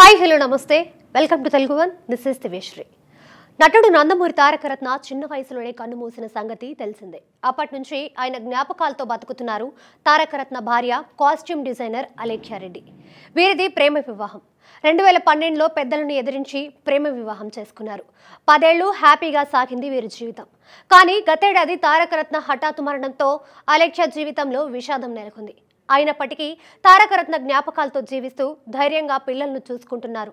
hi hello నమస్తే welcome to Telugu one this is Diveshri నటుడు నందమూరి తారకరత్న చిన్న వయసులోనే కన్నుమూసిన సంగతి తెలిసిందే అప్పటి నుంచి ఆయన జ్ఞాపకాలతో బతుకుతున్నారు తారకరత్న భార్య కాస్ట్యూమ్ డిజైనర్ అలేఖ్యారెడ్డి వీరిది ప్రేమ వివాహం రెండు వేల పన్నెండులో పెద్దలను ఎదిరించి ప్రేమ వివాహం చేసుకున్నారు పదేళ్లు హ్యాపీగా సాగింది వీరి జీవితం కానీ గతేడాది తారకరత్న హఠాత్ మరణంతో అలేఖ్య జీవితంలో విషాదం నెలకొంది అయినప్పటికీ తారకరత్న జ్ఞాపకాలతో జీవిస్తూ ధైర్యంగా పిల్లలను చూసుకుంటున్నారు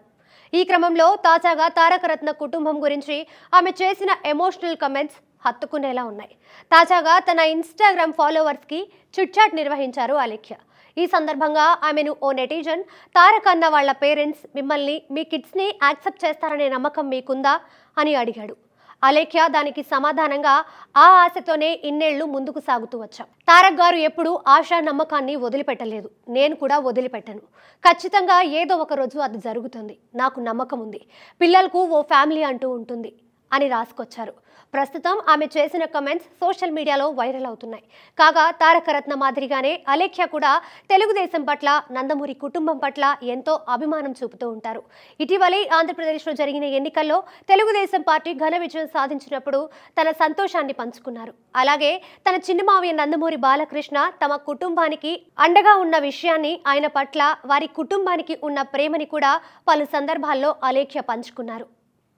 ఈ క్రమంలో తాజాగా తారకరత్న కుటుంబం గురించి ఆమె చేసిన ఎమోషనల్ కమెంట్స్ హత్తుకునేలా ఉన్నాయి తాజాగా తన ఇన్స్టాగ్రామ్ ఫాలోవర్స్కి చిట్చాట్ నిర్వహించారు అలిఖ్య ఈ సందర్భంగా ఆమెను ఓ నెటిజన్ తారక్ అన్న వాళ్ళ పేరెంట్స్ మిమ్మల్ని మీ కిడ్స్ని యాక్సెప్ట్ చేస్తారనే నమ్మకం మీకుందా అని అడిగాడు అలేఖ్య దానికి సమాధానంగా ఆ ఆశతోనే ఇన్నేళ్లు ముందుకు సాగుతూ వచ్చాం తారక్ గారు ఎప్పుడు ఆశా నమ్మకాన్ని వదిలిపెట్టలేదు నేను కూడా వదిలిపెట్టను ఖచ్చితంగా ఏదో ఒక రోజు అది జరుగుతుంది నాకు నమ్మకం ఉంది పిల్లలకు ఓ ఫ్యామిలీ అంటూ ఉంటుంది అని రాసుకొచ్చారు ప్రస్తుతం ఆమె చేసిన కమెంట్స్ సోషల్ మీడియాలో వైరల్ అవుతున్నాయి కాగా తారకరత్న మాదిరిగానే అలేఖ్య కూడా తెలుగుదేశం పట్ల నందమూరి కుటుంబం పట్ల ఎంతో అభిమానం చూపుతూ ఉంటారు ఇటీవలే ఆంధ్రప్రదేశ్లో జరిగిన ఎన్నికల్లో తెలుగుదేశం పార్టీ ఘన విజయం సాధించినప్పుడు తన సంతోషాన్ని పంచుకున్నారు అలాగే తన చిన్నమావి నందమూరి బాలకృష్ణ తమ కుటుంబానికి అండగా ఉన్న విషయాన్ని ఆయన పట్ల వారి కుటుంబానికి ఉన్న ప్రేమని కూడా పలు సందర్భాల్లో అలేఖ్య పంచుకున్నారు